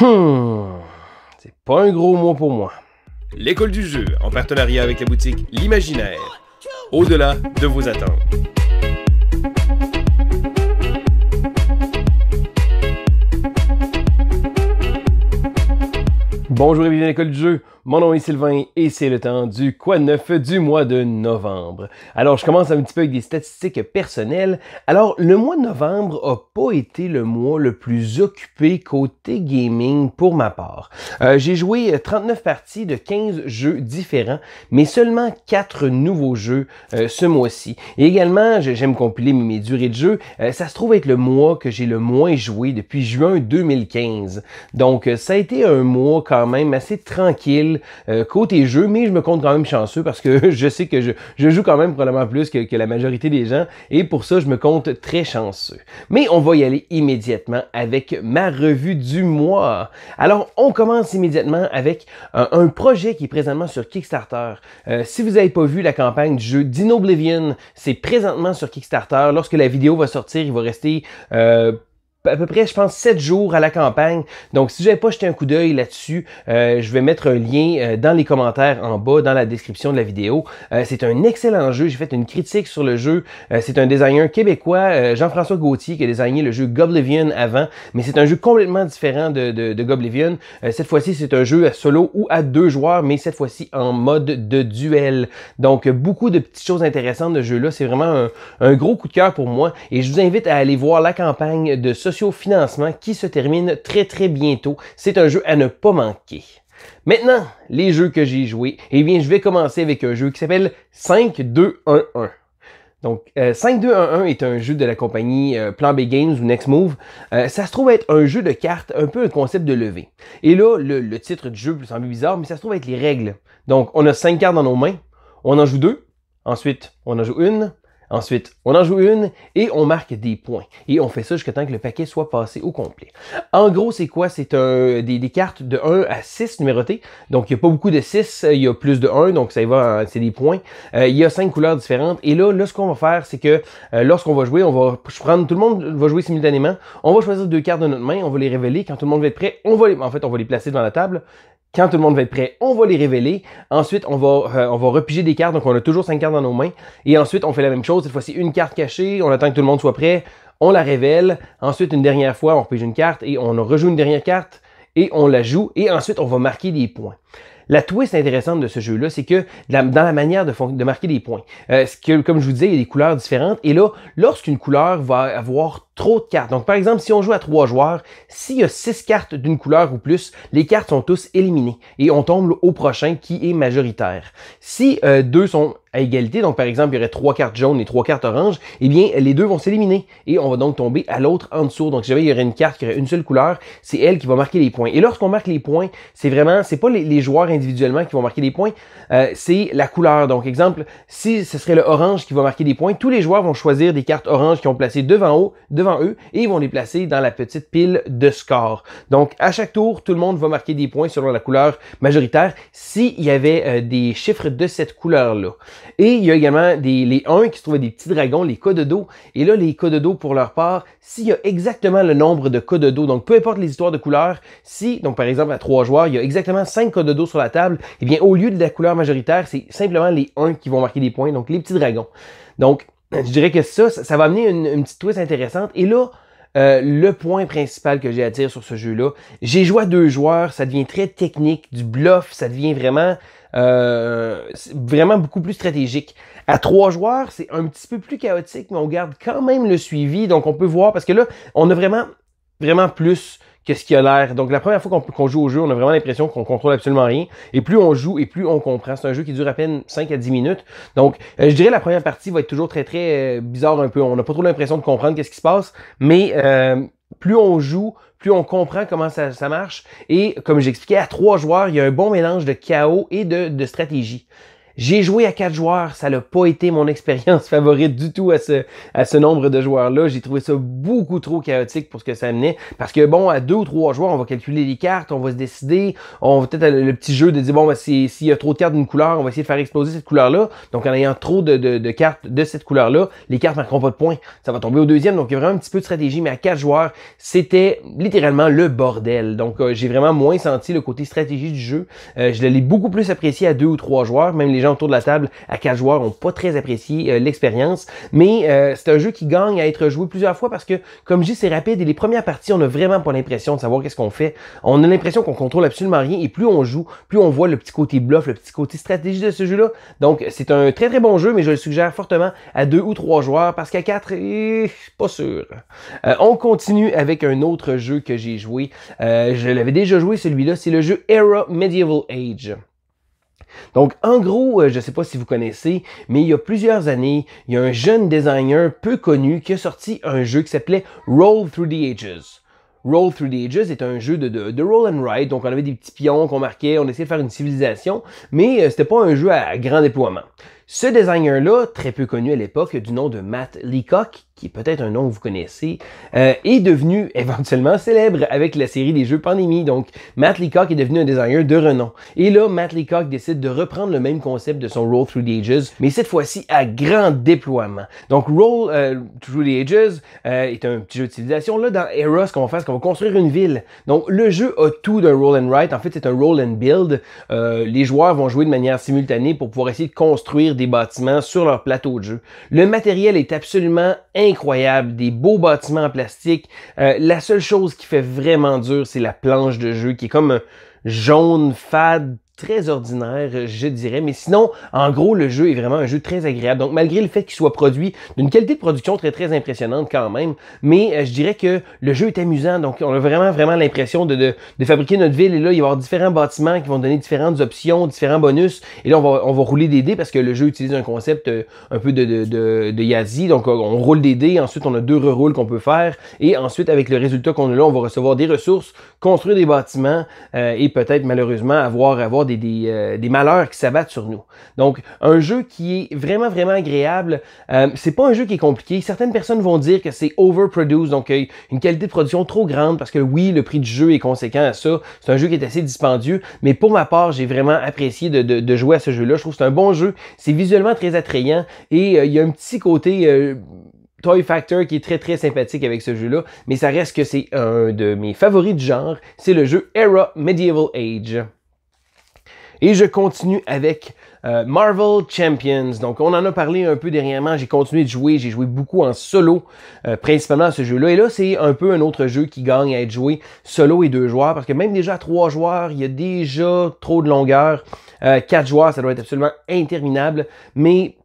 Hmm, c'est pas un gros mot pour moi. L'école du jeu, en partenariat avec la boutique L'Imaginaire, au-delà de vos attentes. Bonjour et bienvenue à l'école du jeu. Mon nom est Sylvain et c'est le temps du Quoi neuf du mois de novembre. Alors, je commence un petit peu avec des statistiques personnelles. Alors, le mois de novembre a pas été le mois le plus occupé côté gaming pour ma part. Euh, j'ai joué 39 parties de 15 jeux différents, mais seulement 4 nouveaux jeux euh, ce mois-ci. Et également, j'aime compiler mes durées de jeu. Euh, ça se trouve être le mois que j'ai le moins joué depuis juin 2015. Donc, ça a été un mois quand même assez tranquille euh, côté jeu, mais je me compte quand même chanceux parce que je sais que je, joue quand même probablement plus que, la majorité des gens et pour ça, je me compte très chanceux. Mais on va y aller immédiatement avec ma revue du mois. Alors, on commence immédiatement avec euh, un projet qui est présentement sur Kickstarter. Euh, si vous n'avez pas vu la campagne du jeu Dino c'est présentement sur Kickstarter. Lorsque la vidéo va sortir, il va rester à peu près, je pense, 7 jours à la campagne. Donc, si je n'avais pas jeté un coup d'œil là-dessus, euh, je vais mettre un lien euh, dans les commentaires en bas, dans la description de la vidéo. Euh, c'est un excellent jeu. J'ai fait une critique sur le jeu. c'est un designer québécois, Jean-François Gauthier, qui a designé le jeu Goblivion avant. Mais c'est un jeu complètement différent de, de, de Goblivion. cette fois-ci, c'est un jeu à solo ou à deux joueurs, mais cette fois-ci en mode de duel. Donc, beaucoup de petites choses intéressantes de ce jeu-là. C'est vraiment un, gros coup de cœur pour moi. Et je vous invite à aller voir la campagne de ce au financement qui se termine très très bientôt. C'est un jeu à ne pas manquer. Maintenant, les jeux que j'ai joués, Et eh bien je vais commencer avec un jeu qui s'appelle 5-2-1-1. 1. Donc, 1 euh, 1 est un jeu de la compagnie euh, Plan B Games ou Next Move. Euh, ça se trouve être un jeu de cartes, un peu un concept de levée. Et là, le, titre du jeu semble bizarre, mais ça se trouve être les règles. Donc, on a 5 cartes dans nos mains, on en joue deux, ensuite on en joue une, Ensuite, on en joue une et on marque des points. Et on fait ça jusqu'à temps que le paquet soit passé au complet. En gros, c'est quoi? C'est des, des, cartes de 1 à 6 numérotées. Donc, il n'y a pas beaucoup de 6, euh, il y a plus de 1, donc ça va, c'est des points. Euh, il y a 5 couleurs différentes. Et là, là, ce qu'on va faire, c'est que euh, lorsqu'on va jouer, on va prendre, tout le monde va jouer simultanément. On va choisir deux cartes de notre main, on va les révéler. Quand tout le monde va être prêt, on va les, en fait, on va les placer dans la table. Quand tout le monde va être prêt, on va les révéler. Ensuite, on va, euh, on va repiger des cartes. Donc, on a toujours cinq cartes dans nos mains. Et ensuite, on fait la même chose. Cette fois-ci, une carte cachée. On attend que tout le monde soit prêt. On la révèle. Ensuite, une dernière fois, on repige une carte et on rejoue une dernière carte et on la joue. Et ensuite, on va marquer des points. La twist intéressante de ce jeu-là, c'est que dans la manière de, marquer des points, euh, ce que, comme je vous disais, il y a des couleurs différentes. Et là, lorsqu'une couleur va avoir trop de cartes. Donc, par exemple, si on joue à trois joueurs, s'il y a six cartes d'une couleur ou plus, les cartes sont tous éliminées et on tombe au prochain qui est majoritaire. Si euh, deux sont à égalité, donc par exemple, il y aurait trois cartes jaunes et trois cartes oranges, eh bien, les deux vont s'éliminer et on va donc tomber à l'autre en dessous. Donc, si jamais il y aurait une carte qui aurait une seule couleur, c'est elle qui va marquer les points. Et lorsqu'on marque les points, c'est vraiment, c'est pas les, joueurs individuellement qui vont marquer les points, euh, c'est la couleur. Donc, exemple, si ce serait le orange qui va marquer des points, tous les joueurs vont choisir des cartes oranges qui ont placé devant haut, devant eux et ils vont les placer dans la petite pile de score. Donc, à chaque tour, tout le monde va marquer des points selon la couleur majoritaire s'il y avait euh, des chiffres de cette couleur-là. Et il y a également des, les 1 qui se trouvaient des petits dragons, les codes de dos. Et là, les codes de dos, pour leur part, s'il y a exactement le nombre de codes de dos, donc peu importe les histoires de couleurs, si, donc par exemple, à trois joueurs, il y a exactement cinq codes de dos sur la table, eh bien, au lieu de la couleur majoritaire, c'est simplement les uns qui vont marquer des points, donc les petits dragons. Donc, ben, je dirais que ça, ça, va amener une, petite twist intéressante. Et là, euh, le point principal que j'ai à dire sur ce jeu-là, j'ai joué à deux joueurs, ça devient très technique, du bluff, ça devient vraiment, euh, vraiment beaucoup plus stratégique. À trois joueurs, c'est un petit peu plus chaotique, mais on garde quand même le suivi, donc on peut voir, parce que là, on a vraiment, vraiment plus qu'est-ce qui a l'air. Donc, la première fois qu'on joue au jeu, on a vraiment l'impression qu'on contrôle absolument rien. Et plus on joue et plus on comprend. C'est un jeu qui dure à peine 5 à 10 minutes. Donc, euh, je dirais la première partie va être toujours très, très euh, bizarre un peu. On n'a pas trop l'impression de comprendre qu'est-ce qui se passe. Mais euh, plus on joue, plus on comprend comment ça, marche. Et comme j'expliquais, à trois joueurs, il y a un bon mélange de chaos et de stratégie. J'ai joué à quatre joueurs, ça n'a pas été mon expérience favorite du tout à ce, à ce nombre de joueurs-là. J'ai trouvé ça beaucoup trop chaotique pour ce que ça amenait. Parce que bon, à deux ou trois joueurs, on va calculer les cartes, on va se décider, on va peut-être le petit jeu de dire bon, ben, s'il y a trop de cartes d'une couleur, on va essayer de faire exploser cette couleur-là. Donc en ayant trop de, de, cartes de cette couleur-là, les cartes ne marqueront pas de points. Ça va tomber au deuxième, donc il y a vraiment un petit peu de stratégie, mais à quatre joueurs, c'était littéralement le bordel. Donc euh, j'ai vraiment moins senti le côté stratégie du jeu. Euh, je l'ai beaucoup plus apprécié à deux ou trois joueurs, même les autour de la table à quatre joueurs ont pas très apprécié euh, l'expérience. Mais euh, c'est un jeu qui gagne à être joué plusieurs fois parce que, comme je dis, c'est rapide et les premières parties, on n'a vraiment pas l'impression de savoir qu'est-ce qu'on fait. On a l'impression qu'on contrôle absolument rien et plus on joue, plus on voit le petit côté bluff, le petit côté stratégie de ce jeu-là. Donc c'est un très très bon jeu, mais je le suggère fortement à deux ou trois joueurs parce qu'à quatre, eh, suis pas sûr. Euh, on continue avec un autre jeu que j'ai joué. je l'avais déjà joué celui-là, c'est le jeu Era Medieval Age. Donc, en gros, euh, je ne sais pas si vous connaissez, mais il y a plusieurs années, il y a un jeune designer peu connu qui a sorti un jeu qui s'appelait Roll Through the Ages. Roll Through the Ages est un jeu de, roll and ride, donc on avait des petits pions qu'on marquait, on essayait de faire une civilisation, mais euh, c'était pas un jeu à grand déploiement. Ce designer-là, très peu connu à l'époque, du nom de Matt Leacock, qui est peut-être un nom que vous connaissez, euh, est devenu éventuellement célèbre avec la série des jeux Pandémie. Donc, Matt Leacock est devenu un designer de renom. Et là, Matt Leacock décide de reprendre le même concept de son Roll Through the Ages, mais cette fois-ci à grand déploiement. Donc, Roll euh, Through the Ages euh, est un petit jeu de civilisation. Là, dans Eros, ce qu'on va faire, qu'on va construire une ville. Donc, le jeu a tout d'un Roll and Write. En fait, c'est un Roll and Build. les joueurs vont jouer de manière simultanée pour pouvoir essayer de construire des bâtiments sur leur plateau de jeu. Le matériel est absolument incroyable, des beaux bâtiments en plastique. Euh, la seule chose qui fait vraiment dur, c'est la planche de jeu qui est comme euh, jaune fade très ordinaire, euh, je dirais. Mais sinon, en gros, le jeu est vraiment un jeu très agréable. Donc, malgré le fait qu'il soit produit d'une qualité de production très, très impressionnante quand même, mais euh, je dirais que le jeu est amusant. Donc, on a vraiment, vraiment l'impression de, de, fabriquer notre ville. Et là, il va y avoir différents bâtiments qui vont donner différentes options, différents bonus. Et là, on va, on va rouler des dés parce que le jeu utilise un concept euh, un peu de, de, de, Yazi. Donc, on roule des dés. Ensuite, on a deux reroules qu'on peut faire. Et ensuite, avec le résultat qu'on a là, on va recevoir des ressources, construire des bâtiments et peut-être, malheureusement, avoir, avoir des, euh, des, malheurs qui s'abattent sur nous. Donc, un jeu qui est vraiment, vraiment agréable. Euh, c'est pas un jeu qui est compliqué. Certaines personnes vont dire que c'est overproduced, donc euh, une qualité de production trop grande, parce que oui, le prix du jeu est conséquent à ça. C'est un jeu qui est assez dispendieux, mais pour ma part, j'ai vraiment apprécié de, jouer à ce jeu-là. Je trouve que c'est un bon jeu. C'est visuellement très attrayant et il y a un petit côté... Toy Factor qui est très très sympathique avec ce jeu-là, mais ça reste que c'est un de mes favoris de genre, c'est le jeu Era Medieval Age. Et je continue avec euh, Marvel Champions. Donc, on en a parlé un peu dernièrement. J'ai continué de jouer. J'ai joué beaucoup en solo, euh, principalement à ce jeu-là. Et là, c'est un peu un autre jeu qui gagne à être joué solo et deux joueurs. Parce que même déjà à trois joueurs, il y a déjà trop de longueur. Euh, quatre joueurs, ça doit être absolument interminable. Mais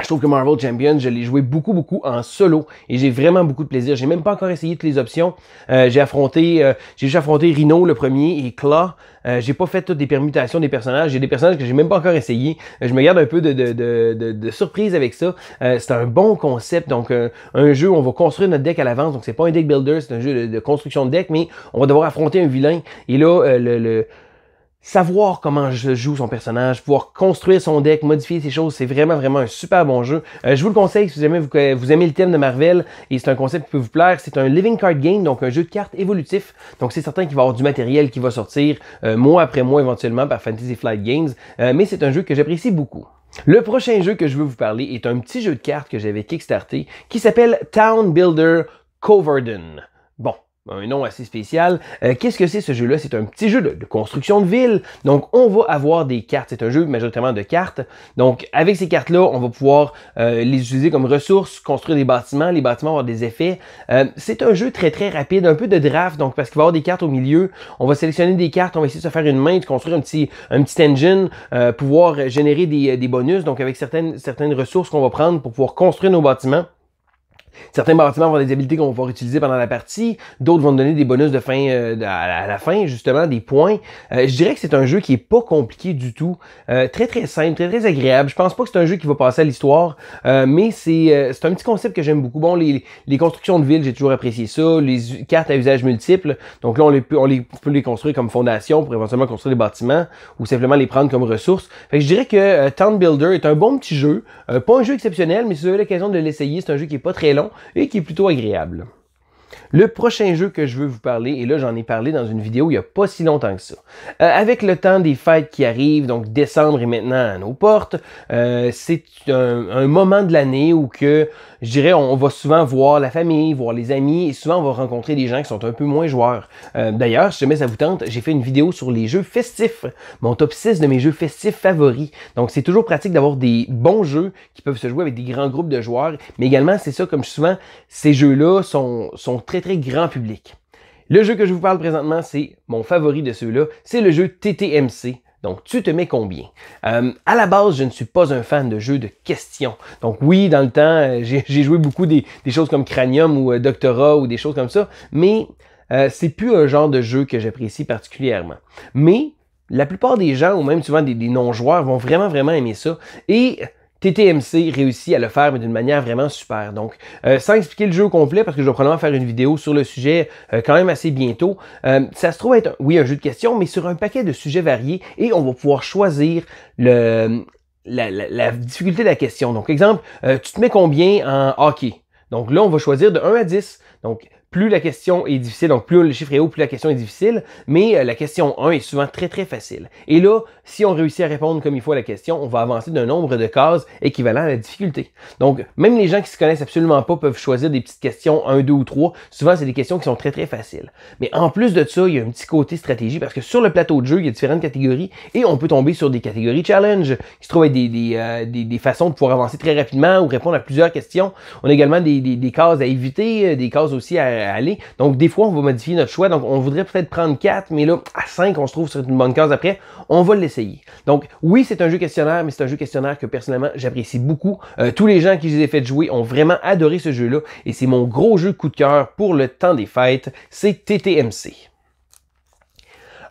je trouve que Marvel Champions, je l'ai joué beaucoup, beaucoup en solo et j'ai vraiment beaucoup de plaisir. J'ai même pas encore essayé toutes les options. Euh, j'ai affronté, euh, j'ai déjà affronté Rhino le premier et Claw. Euh, j'ai pas fait toutes les permutations des personnages. J'ai des personnages que j'ai même pas encore essayé. Euh, je me garde un peu de, de, de, de surprise avec ça. c'est un bon concept. Donc, un jeu où on va construire notre deck à l'avance. Donc, c'est pas un deck builder, c'est un jeu de, construction de deck, mais on va devoir affronter un vilain. Et là, le, le savoir comment je joue son personnage, pouvoir construire son deck, modifier ses choses, c'est vraiment vraiment un super bon jeu. Euh, je vous le conseille si jamais vous, aimez le thème de Marvel et c'est un concept qui peut vous plaire. C'est un living card game, donc un jeu de cartes évolutif. Donc c'est certain qu'il va y avoir du matériel qui va sortir euh, mois après mois éventuellement par Fantasy Flight Games, euh, mais c'est un jeu que j'apprécie beaucoup. Le prochain jeu que je veux vous parler est un petit jeu de cartes que j'avais kickstarté qui s'appelle Town Builder Coverdon. Bon, un nom assez spécial. Euh, qu'est-ce que c'est ce jeu-là? C'est un petit jeu de, construction de ville. Donc, on va avoir des cartes. C'est un jeu majoritairement de cartes. Donc, avec ces cartes-là, on va pouvoir euh, les utiliser comme ressources, construire des bâtiments. Les bâtiments vont avoir des effets. Euh, c'est un jeu très, très rapide, un peu de draft. Donc, parce qu'il va y avoir des cartes au milieu. On va sélectionner des cartes. On va essayer de se faire une main, de construire un petit, un petit engine, pouvoir générer des, des, bonus. Donc, avec certaines, certaines ressources qu'on va prendre pour pouvoir construire nos bâtiments. Certains bâtiments vont des habilités qu'on va utiliser pendant la partie, d'autres vont donner des bonus de fin euh, à, la, fin, justement, des points. Euh, je dirais que c'est un jeu qui est pas compliqué du tout. Euh, très très simple, très très agréable. Je pense pas que c'est un jeu qui va passer à l'histoire, mais c'est un petit concept que j'aime beaucoup. Bon, les, les constructions de villes, j'ai toujours apprécié ça. Les cartes à usage multiple, donc là on, les, on les, peut les construire comme fondation pour éventuellement construire des bâtiments ou simplement les prendre comme ressources. Fait que je dirais que Town Builder est un bon petit jeu. pas un jeu exceptionnel, mais si vous avez l'occasion de l'essayer, c'est un jeu qui est pas très long et qui est plutôt agréable. Le prochain jeu que je veux vous parler, et là j'en ai parlé dans une vidéo il n'y a pas si longtemps que ça. Euh, avec le temps des fêtes qui arrivent, donc décembre est maintenant à nos portes, euh, c'est un, moment de l'année où que, je dirais, on, va souvent voir la famille, voir les amis, et souvent on va rencontrer des gens qui sont un peu moins joueurs. Euh, d'ailleurs, si jamais ça vous tente, j'ai fait une vidéo sur les jeux festifs, mon top 6 de mes jeux festifs favoris. Donc c'est toujours pratique d'avoir des bons jeux qui peuvent se jouer avec des grands groupes de joueurs, mais également c'est ça, comme souvent, ces jeux-là sont, sont très très grand public. Le jeu que je vous parle présentement, c'est mon favori de ceux-là, c'est le jeu TTMC. Donc, tu te mets combien? Euh, à la base, je ne suis pas un fan de jeux de questions. Donc, oui, dans le temps, euh, j'ai joué beaucoup des, choses comme Cranium ou euh, Doctorat ou des choses comme ça, mais c'est plus un genre de jeu que j'apprécie particulièrement. Mais la plupart des gens, ou même souvent des, des non-joueurs, vont vraiment, vraiment aimer ça. Et TTMC réussit à le faire, mais d'une manière vraiment super. Donc, euh, sans expliquer le jeu au complet, parce que je vais probablement faire une vidéo sur le sujet euh, quand même assez bientôt, euh, ça se trouve être, oui, un jeu de questions, mais sur un paquet de sujets variés, et on va pouvoir choisir le, la, la difficulté de la question. Donc, exemple, tu te mets combien en hockey? Donc là, on va choisir de 1 à 10. Donc, plus la question est difficile, donc plus le chiffre est haut, plus la question est difficile, mais euh, la question 1 est souvent très très facile. Et là, si on réussit à répondre comme il faut à la question, on va avancer d'un nombre de cases équivalent à la difficulté. Donc, même les gens qui se connaissent absolument pas peuvent choisir des petites questions 1, 2 ou 3. Souvent, c'est des questions qui sont très très faciles. Mais en plus de ça, il y a un petit côté stratégie parce que sur le plateau de jeu, il y a différentes catégories et on peut tomber sur des catégories challenge qui se trouvent des, euh, des, des façons de pouvoir avancer très rapidement ou répondre à plusieurs questions. On a également des, cases à éviter, euh, des cases aussi à euh, aller. Donc, des fois, on va modifier notre choix. Donc, on voudrait peut-être prendre 4, mais là, à 5, on se trouve sur une bonne case après. On va l'essayer. Donc, oui, c'est un jeu questionnaire, mais c'est un jeu questionnaire que personnellement, j'apprécie beaucoup. Euh, tous les gens qui les ai fait jouer ont vraiment adoré ce jeu-là. Et c'est mon gros jeu coup de cœur pour le temps des fêtes. C'est TTMC.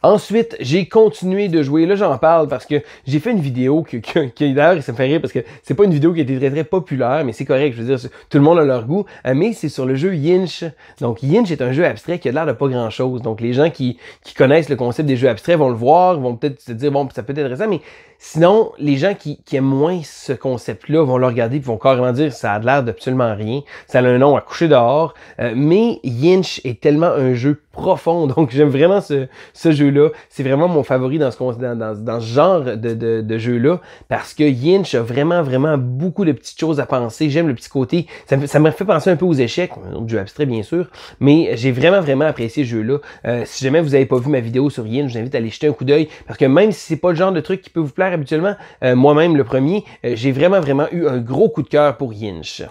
Ensuite, j'ai continué de jouer. Là, j'en parle parce que j'ai fait une vidéo qui, que, d'ailleurs, ça me fait rire parce que c'est pas une vidéo qui a été très très populaire, mais c'est correct. Je veux dire, tout le monde a leur goût. Euh, mais c'est sur le jeu Yinch. Donc, Yinch est un jeu abstrait qui a l'air de pas grand chose. Donc, les gens qui, qui connaissent le concept des jeux abstraits vont le voir, vont peut-être se dire, bon, ça peut être ça, mais Sinon, les gens qui, qui aiment moins ce concept-là vont le regarder et vont carrément dire ça a l'air d'absolument rien, ça a un nom à coucher dehors, euh, mais Yinch est tellement un jeu profond, donc j'aime vraiment ce, jeu-là. C'est vraiment mon favori dans ce, dans, genre de, de, de jeu-là, parce que Yinch a vraiment, vraiment beaucoup de petites choses à penser. J'aime le petit côté, ça me, fait penser un peu aux échecs, un autre abstrait bien sûr, mais j'ai vraiment, vraiment apprécié ce jeu-là. Euh, si jamais vous n'avez pas vu ma vidéo sur Yinch, je vous invite à aller jeter un coup d'œil, parce que même si c'est pas le genre de truc qui peut vous plaire, habituellement, euh, moi-même le premier, euh, j'ai vraiment, vraiment eu un gros coup de cœur pour Yinch.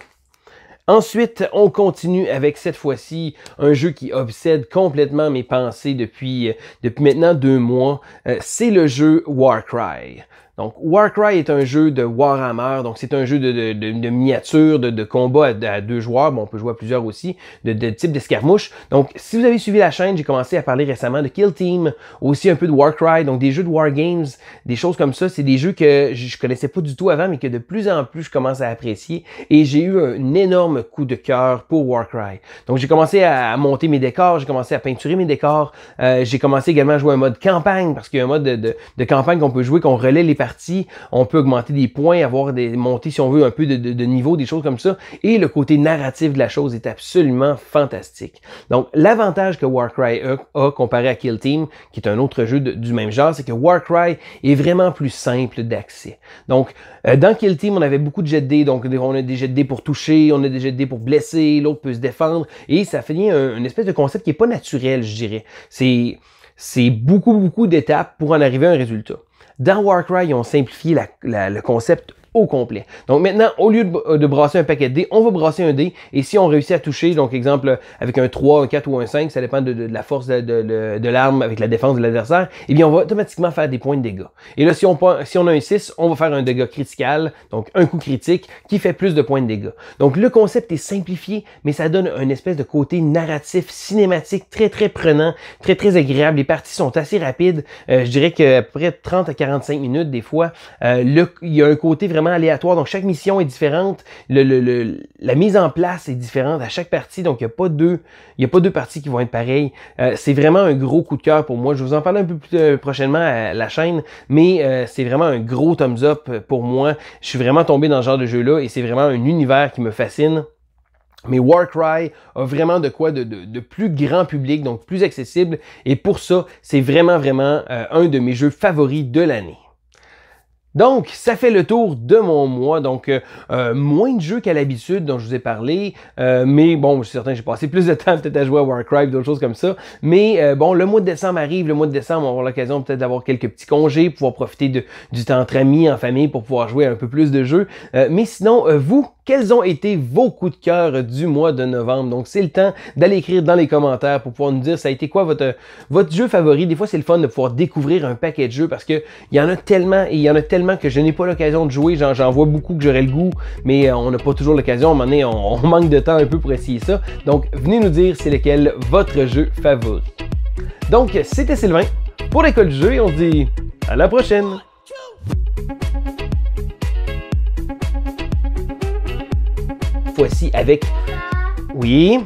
Ensuite, on continue avec cette fois-ci un jeu qui obsède complètement mes pensées depuis, euh, depuis maintenant deux mois. c'est le jeu Warcry. Donc, Warcry est un jeu de Warhammer, donc c'est un jeu de, de, de, de, combat à, deux joueurs, Bon, on peut jouer à plusieurs aussi, de, type d'escarmouche. Donc, si vous avez suivi la chaîne, j'ai commencé à parler récemment de Kill Team, aussi un peu de Warcry, donc des jeux de Wargames, des choses comme ça. C'est des jeux que je connaissais pas du tout avant, mais que de plus en plus je commence à apprécier. Et j'ai eu un énorme coup de cœur pour Warcry. Donc, j'ai commencé à monter mes décors, j'ai commencé à peinturer mes décors, euh, j'ai commencé également à jouer un mode campagne, parce qu'il y a un mode de, campagne qu'on peut jouer, qu'on relaie les parties on peut augmenter des points, avoir des montées, si on veut, un peu de, niveau, des choses comme ça. Et le côté narratif de la chose est absolument fantastique. Donc, l'avantage que Warcry a, comparé à Kill Team, qui est un autre jeu du même genre, c'est que Warcry est vraiment plus simple d'accès. Donc, euh, dans Kill Team, on avait beaucoup de jet de dés, donc on a des jet de dés pour toucher, on a des jet de dés pour blesser, l'autre peut se défendre, et ça fait une espèce de concept qui est pas naturel, je dirais. C'est c'est beaucoup, beaucoup d'étapes pour en arriver à un résultat. Dans Warcry, ils ont simplifié le concept au complet. Donc maintenant, au lieu euh, de, brasser un paquet de dés, on va brasser un dé. Et si on réussit à toucher, donc exemple euh, avec un 3, un 4 ou un 5, ça dépend de, la force de, l'arme avec la défense de l'adversaire, et eh bien on va automatiquement faire des points de dégâts. Et là, si on, si on a un 6, on va faire un dégât critical, donc un coup critique qui fait plus de points de dégâts. Donc le concept est simplifié, mais ça donne un espèce de côté narratif, cinématique, très très prenant, très très agréable. Les parties sont assez rapides. Euh, je dirais qu'à peu près 30 à 45 minutes des fois. il y a un côté vraiment aléatoire. Donc, chaque mission est différente. Le, le, la mise en place est différente à chaque partie. Donc, il n'y a pas deux, a pas deux parties qui vont être pareilles. Euh, c'est vraiment un gros coup de cœur pour moi. Je vous en parlerai un peu plus euh, prochainement à la chaîne, mais euh, c'est vraiment un gros thumbs up pour moi. Je suis vraiment tombé dans ce genre de jeu-là et c'est vraiment un univers qui me fascine. Mais Warcry a vraiment de quoi de, plus grand public, donc plus accessible. Et pour ça, c'est vraiment, vraiment un de mes jeux favoris de l'année. Donc, ça fait le tour de mon mois. Donc, euh, euh, moins de jeux qu'à l'habitude dont je vous ai parlé. Euh, mais bon, je suis certain que j'ai passé plus de temps peut-être à jouer à Warcraft, d'autres choses comme ça. Mais bon, le mois de décembre arrive. Le mois de décembre, on va l'occasion peut-être d'avoir quelques petits congés, pouvoir profiter de, du temps entre amis, en famille, pour pouvoir jouer un peu plus de jeux. mais sinon, vous, quels ont été vos coups de cœur du mois de novembre. Donc, c'est le temps d'aller écrire dans les commentaires pour pouvoir nous dire ça a été quoi votre, votre jeu favori. Des fois, c'est le fun de pouvoir découvrir un paquet de jeux parce que il y en a tellement et il y en a tellement que je n'ai pas l'occasion de jouer. J'en vois beaucoup que j'aurais le goût, mais euh, on n'a pas toujours l'occasion. on, manque de temps un peu pour essayer ça. Donc, venez nous dire c'est lequel votre jeu favori. Donc, c'était Sylvain pour l'école du jeu et on se dit à la prochaine! Voici avec... Oui?